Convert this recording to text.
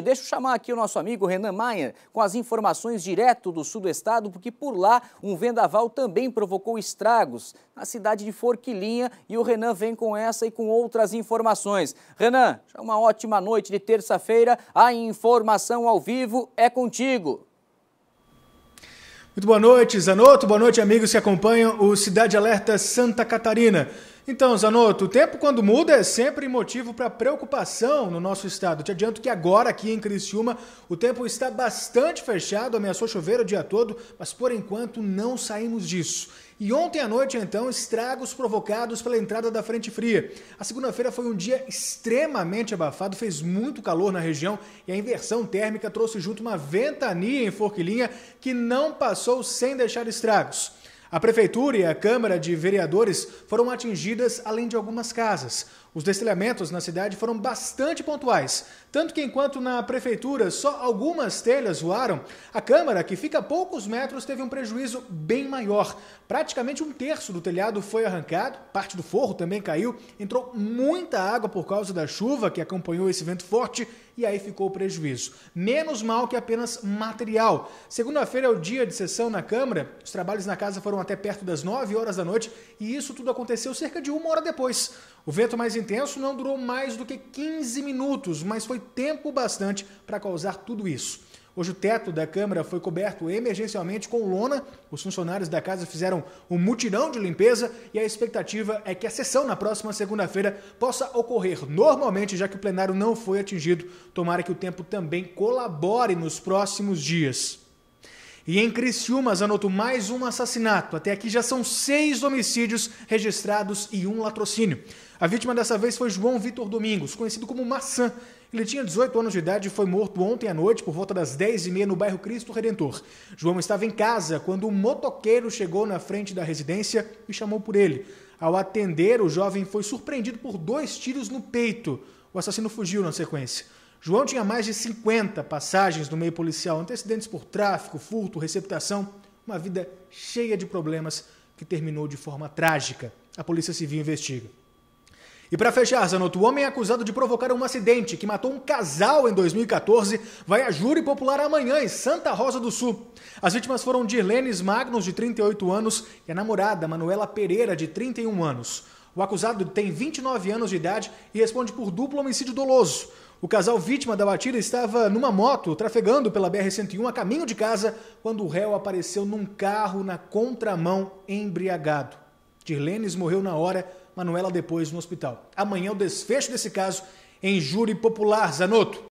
Deixa eu chamar aqui o nosso amigo Renan Maia com as informações direto do sul do estado, porque por lá um vendaval também provocou estragos na cidade de Forquilinha e o Renan vem com essa e com outras informações. Renan, já uma ótima noite de terça-feira, a informação ao vivo é contigo. Muito boa noite, Zanotto, boa noite amigos que acompanham o Cidade Alerta Santa Catarina. Então, Zanotto, o tempo quando muda é sempre motivo para preocupação no nosso estado. Te adianto que agora aqui em Criciúma o tempo está bastante fechado, ameaçou chover o dia todo, mas por enquanto não saímos disso. E ontem à noite, então, estragos provocados pela entrada da frente fria. A segunda-feira foi um dia extremamente abafado, fez muito calor na região e a inversão térmica trouxe junto uma ventania em Forquilinha que não passou sem deixar estragos. A prefeitura e a Câmara de Vereadores foram atingidas, além de algumas casas. Os destelhamentos na cidade foram bastante pontuais, tanto que enquanto na prefeitura só algumas telhas voaram, a Câmara, que fica a poucos metros, teve um prejuízo bem maior. Praticamente um terço do telhado foi arrancado, parte do forro também caiu, entrou muita água por causa da chuva que acompanhou esse vento forte e aí ficou o prejuízo. Menos mal que apenas material. Segunda-feira é o dia de sessão na Câmara, os trabalhos na casa foram até perto das 9 horas da noite e isso tudo aconteceu cerca de uma hora depois. O vento mais intenso não durou mais do que 15 minutos, mas foi tempo bastante para causar tudo isso. Hoje o teto da Câmara foi coberto emergencialmente com lona. Os funcionários da casa fizeram um mutirão de limpeza e a expectativa é que a sessão na próxima segunda-feira possa ocorrer normalmente, já que o plenário não foi atingido. Tomara que o tempo também colabore nos próximos dias. E em Criciúma, Zanotto, mais um assassinato. Até aqui já são seis homicídios registrados e um latrocínio. A vítima dessa vez foi João Vitor Domingos, conhecido como Maçã. Ele tinha 18 anos de idade e foi morto ontem à noite por volta das 10h30 no bairro Cristo Redentor. João estava em casa quando um motoqueiro chegou na frente da residência e chamou por ele. Ao atender, o jovem foi surpreendido por dois tiros no peito. O assassino fugiu na sequência. João tinha mais de 50 passagens no meio policial, antecedentes por tráfico, furto, receptação, uma vida cheia de problemas que terminou de forma trágica. A Polícia Civil investiga. E para fechar, Zanotto, o homem é acusado de provocar um acidente que matou um casal em 2014 vai a júri popular amanhã em Santa Rosa do Sul. As vítimas foram Dirlenes Magnus, de 38 anos, e a namorada, Manuela Pereira, de 31 anos. O acusado tem 29 anos de idade e responde por duplo homicídio doloso. O casal vítima da batida estava numa moto, trafegando pela BR-101 a caminho de casa, quando o réu apareceu num carro na contramão, embriagado. Dirlenes morreu na hora, Manuela depois no hospital. Amanhã o desfecho desse caso em júri popular, Zanotto.